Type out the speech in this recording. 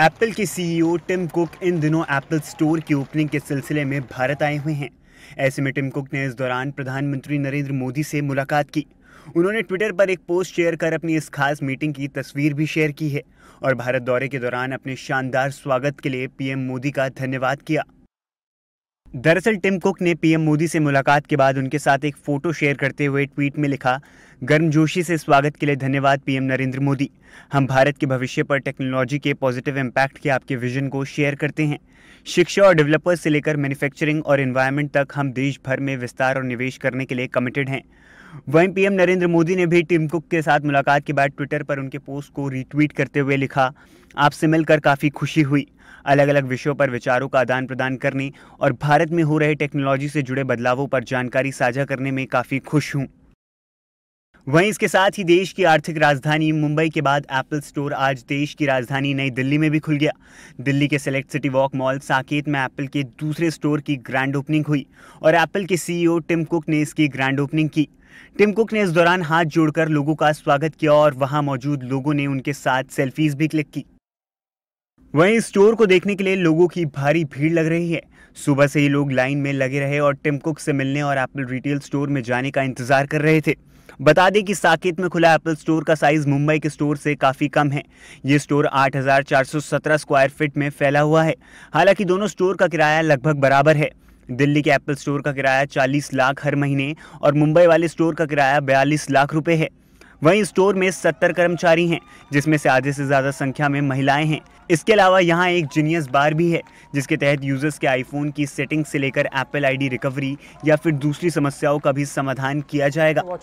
Apple के CEO Tim cook in दिनों Apple store की ओपनिंग के सिलसिले में भारत आए हुए हैं ऐसे में टिम कुक ने इस दौरान प्रधानमंत्री नरेंद्र मोदी से मुलाकात की उन्होंने ट्विटर पर एक पोस्ट शेयर कर अपनी इस खास मीटिंग की तस्वीर भी शेयर की है और भारत दौरे के दौरान अपने शानदार स्वागत के लिए पीएम मोदी का धन्यवाद किया दरअसल टिम कुक ने पीएम मोदी से मुलाकात के बाद उनके साथ एक फोटो शेयर करते हुए ट्वीट में लिखा गर्मजोशी से स्वागत के लिए धन्यवाद पीएम नरेंद्र मोदी हम भारत के भविष्य पर टेक्नोलॉजी के पॉजिटिव इम्पैक्ट के आपके विजन को शेयर करते हैं शिक्षा और डेवलपर्स से लेकर मैन्युफैक्चरिंग और इन्वायरमेंट तक हम देश भर में विस्तार और निवेश करने के लिए कमिटेड हैं वहीं पीएम नरेंद्र मोदी ने भी टिम कुक के साथ मुलाकात के बाद ट्विटर पर उनके पोस्ट को रीट्वीट करते हुए लिखा आपसे मिलकर काफ़ी खुशी हुई अलग अलग विषयों पर विचारों का आदान प्रदान करने और भारत में हो रहे टेक्नोलॉजी से जुड़े बदलावों पर जानकारी साझा करने में काफ़ी खुश हूँ वहीं इसके साथ ही देश की आर्थिक राजधानी मुंबई के बाद एप्पल स्टोर आज देश की राजधानी नई दिल्ली में भी खुल गया दिल्ली के select city walk mall Saket में एप्पल के दूसरे स्टोर की ग्रैंड ओपनिंग हुई और एप्पल के सीईओ टिम कुक ने इसकी ग्रैंड ओपनिंग की टिम कुक ने इस दौरान हाथ जोड़कर लोगों का स्वागत किया और वहां मौजूद लोगों ने उनके साथ सेल्फीज भी क्लिक की वहीं स्टोर को देखने के लिए लोगों की भारी भीड़ लग रही है सुबह से ही लोग लाइन में लगे रहे और टिम कुक से मिलने और एप्पल रिटेल स्टोर में जाने का इंतजार कर रहे थे बता दें कि साकेत में खुला एप्पल स्टोर का साइज मुंबई के स्टोर से काफ़ी कम है ये स्टोर 8,417 स्क्वायर फीट में फैला हुआ है हालांकि दोनों स्टोर का किराया लगभग बराबर है दिल्ली के एप्पल स्टोर का किराया 40 लाख हर महीने और मुंबई वाले स्टोर का किराया बयालीस लाख रुपये है वहीं स्टोर में सत्तर कर्मचारी हैं जिसमें से आधे से ज़्यादा संख्या में महिलाएं हैं इसके अलावा यहां एक जीनियस बार भी है जिसके तहत यूजर्स के आईफोन की सेटिंग से लेकर एप्पल आईडी रिकवरी या फिर दूसरी समस्याओं का भी समाधान किया जाएगा